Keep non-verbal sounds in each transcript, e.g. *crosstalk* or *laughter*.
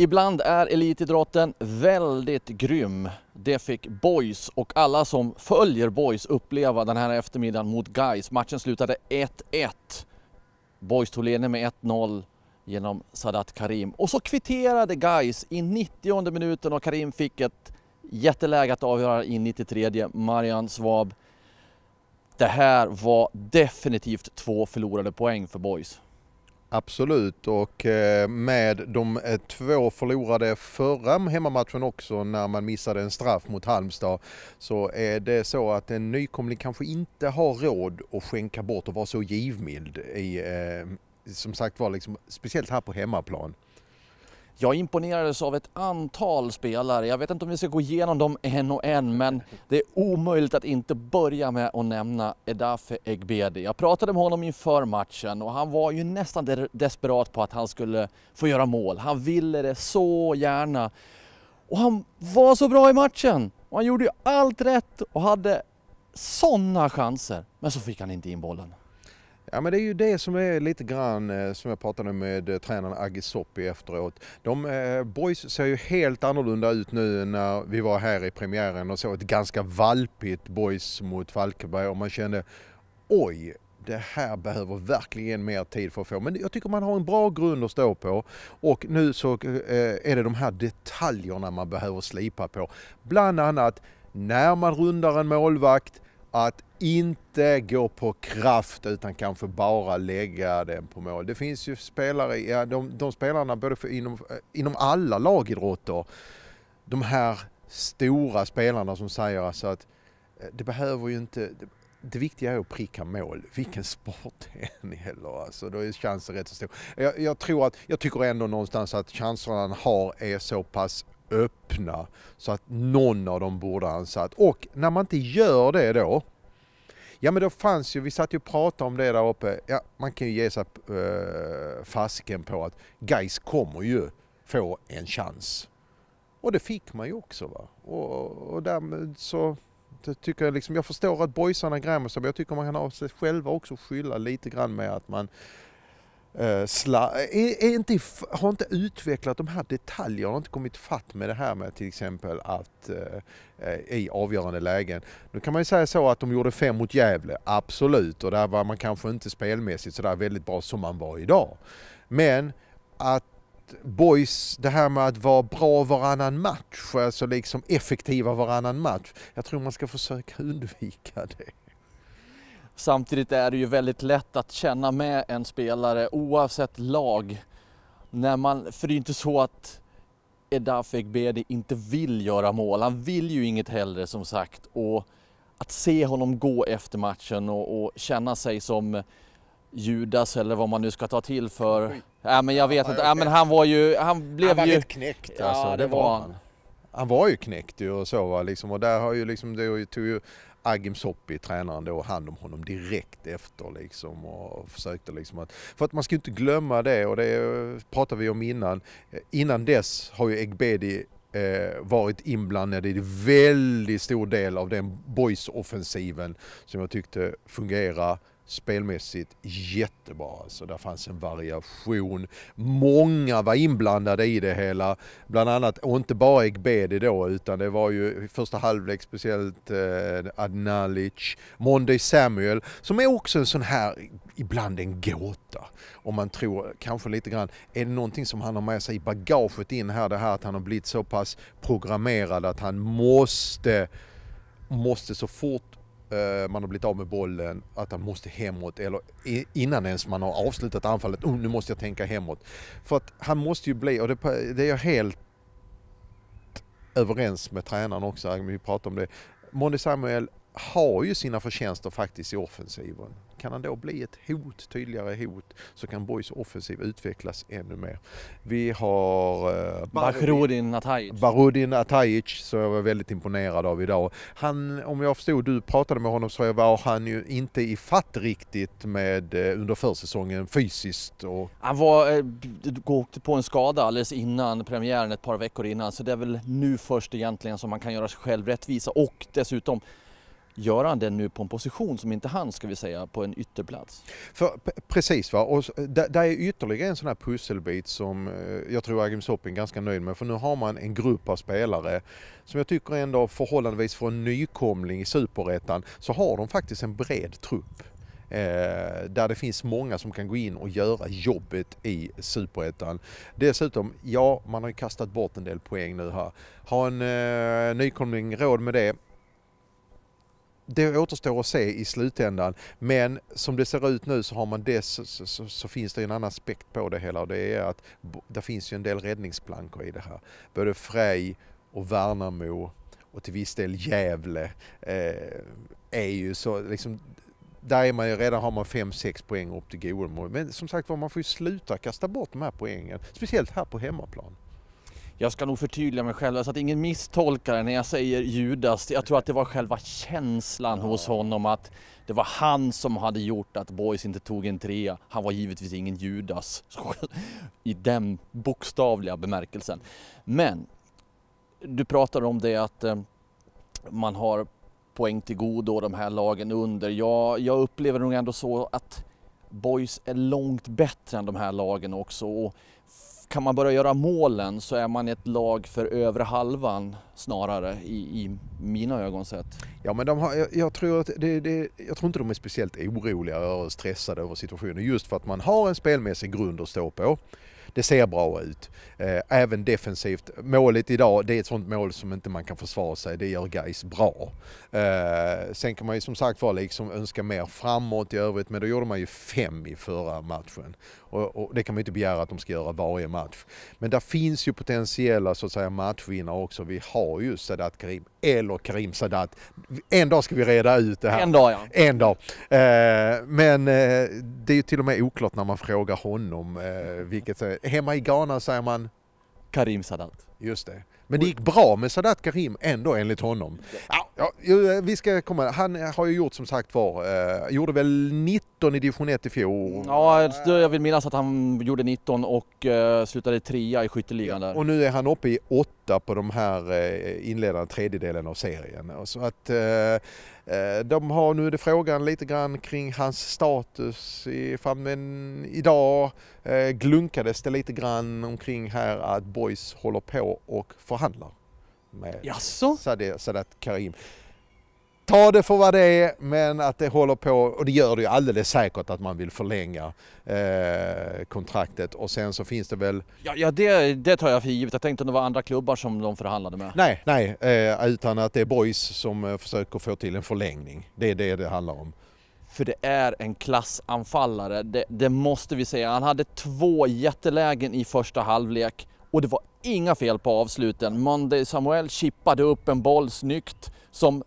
Ibland är elitidrotten väldigt grym. Det fick Boys och alla som följer Boys uppleva den här eftermiddagen mot Guys. Matchen slutade 1-1. Boys tog ledningen med 1-0 genom Sadat Karim. Och så kvitterade Guys i 90 minuten och Karim fick ett jätteläge att avgöra i 93 Marian Svab. Det här var definitivt två förlorade poäng för Boys. Absolut och eh, med de eh, två förlorade förra hemmamatchen också när man missade en straff mot Halmstad så är det så att en nykomling kanske inte har råd att skänka bort och vara så givmild i, eh, som sagt var, liksom, speciellt här på hemmaplan. Jag imponerades av ett antal spelare. Jag vet inte om vi ska gå igenom dem en och en, men det är omöjligt att inte börja med att nämna Edafe Egbedi. Jag pratade med honom inför matchen och han var ju nästan desperat på att han skulle få göra mål. Han ville det så gärna. Och han var så bra i matchen! Och han gjorde ju allt rätt och hade sådana chanser. Men så fick han inte in bollen. Ja men det är ju det som är lite grann eh, som jag pratade med eh, tränaren Agge Soppi efteråt. De, eh, boys ser ju helt annorlunda ut nu när vi var här i premiären och såg ett ganska valpigt boys mot Falkenberg och man kände oj, det här behöver verkligen mer tid för att få. Men jag tycker man har en bra grund att stå på och nu så är det de här detaljerna man behöver slipa på. Bland annat när man rundar en målvakt, att inte gå på kraft utan kanske bara lägga den på mål. Det finns ju spelare, ja, de, de spelarna både för, inom, eh, inom alla lagidrotter, de här stora spelarna som säger alltså att eh, det behöver ju inte, det, det viktiga är att pricka mål, vilken *laughs* sport det än gäller. Alltså, då är chansen rätt så stor. Jag, jag, tror att, jag tycker ändå någonstans att chanserna han har är så pass öppna. Så att någon av dem borde han satt. Och när man inte gör det då, ja men då fanns ju, vi satt ju och pratade om det där uppe, ja man kan ju ge sig äh, fasken på att guys kommer ju få en chans. Och det fick man ju också va. Och, och därmed så tycker jag liksom, jag förstår att boysarna grämer sig men jag tycker man kan ha sig själva också skylla lite grann med att man Eh, sla, är, är inte, har inte utvecklat de här detaljerna, har inte kommit fatt med det här med till exempel att eh, eh, i avgörande lägen. Nu kan man ju säga så att de gjorde fem mot Gävle, absolut, och där var man kanske inte spelmässigt sådär väldigt bra som man var idag. Men att boys, det här med att vara bra varannan match, alltså liksom effektiva varannan match. Jag tror man ska försöka *laughs* undvika det. Samtidigt är det ju väldigt lätt att känna med en spelare oavsett lag. När man, för det är ju inte så att Edafek Bedi inte vill göra mål. Han vill ju inget hellre som sagt. Och att se honom gå efter matchen och, och känna sig som Judas eller vad man nu ska ta till för... ja, men jag vet ja, inte. Ja, men han var ju... Han blev ju... Han var ju... lite knäckt alltså. Ja, det, det var han. han. Han var ju knäckt ju och så va liksom. Och där har ju liksom, det tog ju Agim Soppi, tränaren då, hand om honom direkt efter liksom och försökte liksom att, för att man ska inte glömma det och det pratade vi om innan. Innan dess har ju Egbedi eh, varit inblandad i en väldigt stor del av den boys-offensiven som jag tyckte fungerade spelmässigt jättebra. Alltså, där fanns en variation. Många var inblandade i det hela. Bland annat, och inte bara Egbedi då, utan det var ju i första halvlek speciellt eh, Adnalic, Monday Samuel, som är också en sån här, ibland en gåta. Om man tror kanske lite grann, är det någonting som han har med sig i bagaget in här, det här att han har blivit så pass programmerad att han måste måste så fort Eh, man har blivit av med bollen, att han måste hemåt eller innan ens man har avslutat anfallet, oh, nu måste jag tänka hemåt. För att han måste ju bli, och det, det är jag helt överens med tränaren också, vi pratar om det. Monty Samuel har ju sina förtjänster faktiskt i offensiven. Kan han då bli ett hot, tydligare hot, så kan Boys offensiv utvecklas ännu mer. Vi har eh, Barudin Atajic. Barudin Atajic som jag var väldigt imponerad av idag. Han, om jag förstod du pratade med honom så var han ju inte i fatt riktigt med eh, under försäsongen fysiskt. Och... Han var, eh, åkte på en skada alldeles innan premiären, ett par veckor innan, så det är väl nu först egentligen som man kan göra sig själv rättvisa och dessutom gör han det nu på en position som inte han, ska vi säga, på en ytterplats. För, precis, va? och det är ytterligare en sån här pusselbit som eh, jag tror Agim Sopping är ganska nöjd med, för nu har man en grupp av spelare som jag tycker ändå förhållandevis för en nykomling i Superettan så har de faktiskt en bred trupp. Eh, där det finns många som kan gå in och göra jobbet i Superettan. Dessutom, ja, man har ju kastat bort en del poäng nu här. Har en eh, nykomling råd med det? det återstår att se i slutändan men som det ser ut nu så har man det så, så, så finns det en annan aspekt på det hela och det är att det finns ju en del räddningsplankor i det här. Både Frej och Värnamo och till viss del Gävle eh, är ju så liksom där är man ju, redan har man 5-6 poäng upp till Goemo. Men som sagt var, man får ju sluta kasta bort de här poängen. Speciellt här på hemmaplan. Jag ska nog förtydliga mig själv så att ingen misstolkar det när jag säger Judas. Jag tror att det var själva känslan hos honom att det var han som hade gjort att Boys inte tog en trea. Han var givetvis ingen Judas *laughs* i den bokstavliga bemärkelsen. Men du pratar om det att eh, man har poäng till godo de här lagen under. Jag, jag upplever nog ändå så att Boys är långt bättre än de här lagen också. Och kan man börja göra målen så är man ett lag för övre halvan snarare i, i mina ögon sett. Ja men de har, jag, jag tror att det, det, jag tror inte de är speciellt oroliga och stressade över situationen just för att man har en spelmässig grund att stå på det ser bra ut. Eh, även defensivt. Målet idag, det är ett sånt mål som inte man kan försvara sig. Det gör guys bra. Eh, sen kan man ju som sagt var liksom önska mer framåt i övrigt, men då gjorde man ju fem i förra matchen. Och, och det kan man ju inte begära att de ska göra varje match. Men där finns ju potentiella så att säga matchvinnare också. Vi har ju Sadat Karim, eller Karim Sadat. En dag ska vi reda ut det här. En dag ja. En dag. Eh, men det är ju till och med oklart när man frågar honom, vilket hemma i Ghana säger man Karim Sadat. Just det. Men det gick bra med Sadat Karim ändå enligt honom. Ja, Ja, vi ska komma. Han har ju gjort som sagt var, eh, gjorde väl 19 i division 1 i fjol? Ja, jag vill minnas att han gjorde 19 och eh, slutade trea i skytteligan där. Och nu är han uppe i åtta på de här eh, inledande tredjedelen av serien. Så att eh, eh, de har nu det frågan lite grann kring hans status i famnen idag. Eh, glunkades det lite grann omkring här att Boys håller på och förhandlar med Jaså? Sadat, Sadat Karim. Ta det för vad det är, men att det håller på, och det gör det ju alldeles säkert att man vill förlänga eh, kontraktet och sen så finns det väl... Ja, ja det, det tar jag för givet. Jag tänkte om det var andra klubbar som de förhandlade med. Nej, nej, eh, utan att det är boys som eh, försöker få till en förlängning. Det är det det handlar om. För det är en klassanfallare, det, det måste vi säga. Han hade två jättelägen i första halvlek och det var inga fel på avsluten. Monday Samuel chippade upp en boll snyggt som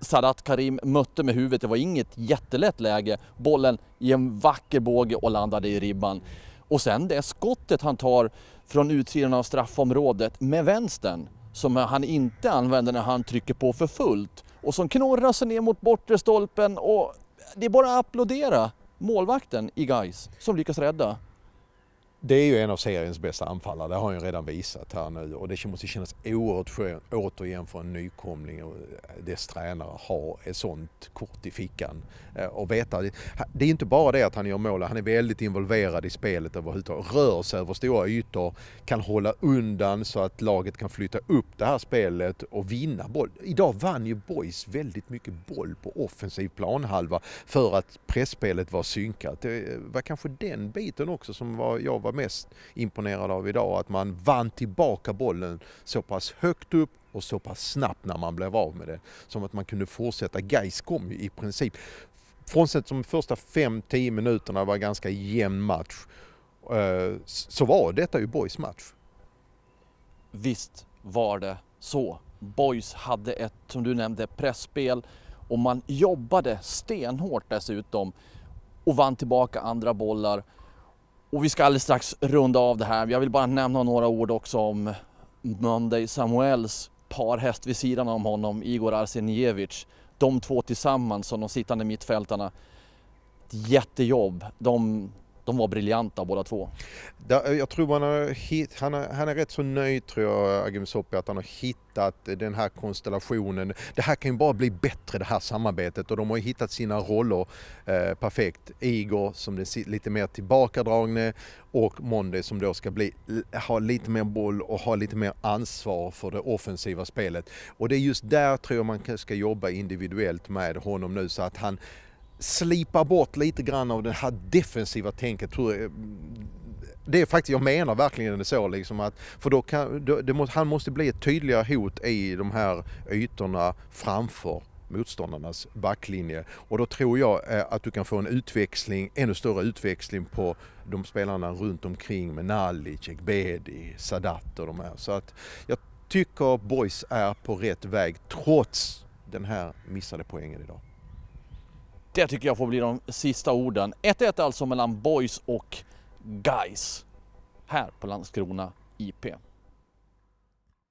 Sadat Karim mötte med huvudet. Det var inget jättelätt läge. Bollen i en vacker båge och landade i ribban. Och sen det skottet han tar från utsidan av straffområdet med vänstern som han inte använder när han trycker på för fullt och som knorrar sig ner mot bortre stolpen och det är bara att applådera målvakten i guys som lyckas rädda det är ju en av seriens bästa anfallare, det har han ju redan visat här nu och det måste kännas oerhört skönt återigen för en nykomling och dess tränare ha ett sånt kort i fickan eh, och veta. Det är inte bara det att han gör mål, han är väldigt involverad i spelet överhuvudtaget, rör sig över stora ytor, kan hålla undan så att laget kan flytta upp det här spelet och vinna boll. Idag vann ju Boys väldigt mycket boll på offensiv planhalva för att pressspelet var synkat. Det eh, var kanske den biten också som var, jag var mest imponerad av idag, att man vann tillbaka bollen så pass högt upp och så pass snabbt när man blev av med det. Som att man kunde fortsätta. Gais kom ju i princip, frånsett de första 5-10 minuterna var ganska jämn match, eh, så var detta ju Boys match. Visst var det så. Boys hade ett, som du nämnde, pressspel och man jobbade stenhårt dessutom och vann tillbaka andra bollar och vi ska alldeles strax runda av det här. Jag vill bara nämna några ord också om Monday Samuels parhäst vid sidan om honom, Igor Arsenjevic. De två tillsammans som de sittande mittfältarna. Ett jättejobb. De de var briljanta båda två. Jag tror han, har hit, han, är, han är rätt så nöjd tror jag, Agim Soppi, att han har hittat den här konstellationen. Det här kan ju bara bli bättre det här samarbetet och de har hittat sina roller eh, perfekt. Igor som är lite mer tillbakadragne och Monday som då ska bli, ha lite mer boll och ha lite mer ansvar för det offensiva spelet. Och det är just där tror jag man ska jobba individuellt med honom nu så att han slipar bort lite grann av det här defensiva tänket tror jag det är faktiskt, jag menar verkligen det så liksom att, för då kan, då, må, han måste bli ett tydligare hot i de här ytorna framför motståndarnas backlinje och då tror jag eh, att du kan få en utväxling, ännu större utväxling på de spelarna runt omkring med Nalic, Ekbedi, Sadat och de här. Så att jag tycker Boys är på rätt väg trots den här missade poängen idag. Det tycker jag får bli de sista orden. 1-1 alltså mellan Boys och Guys här på Landskrona IP.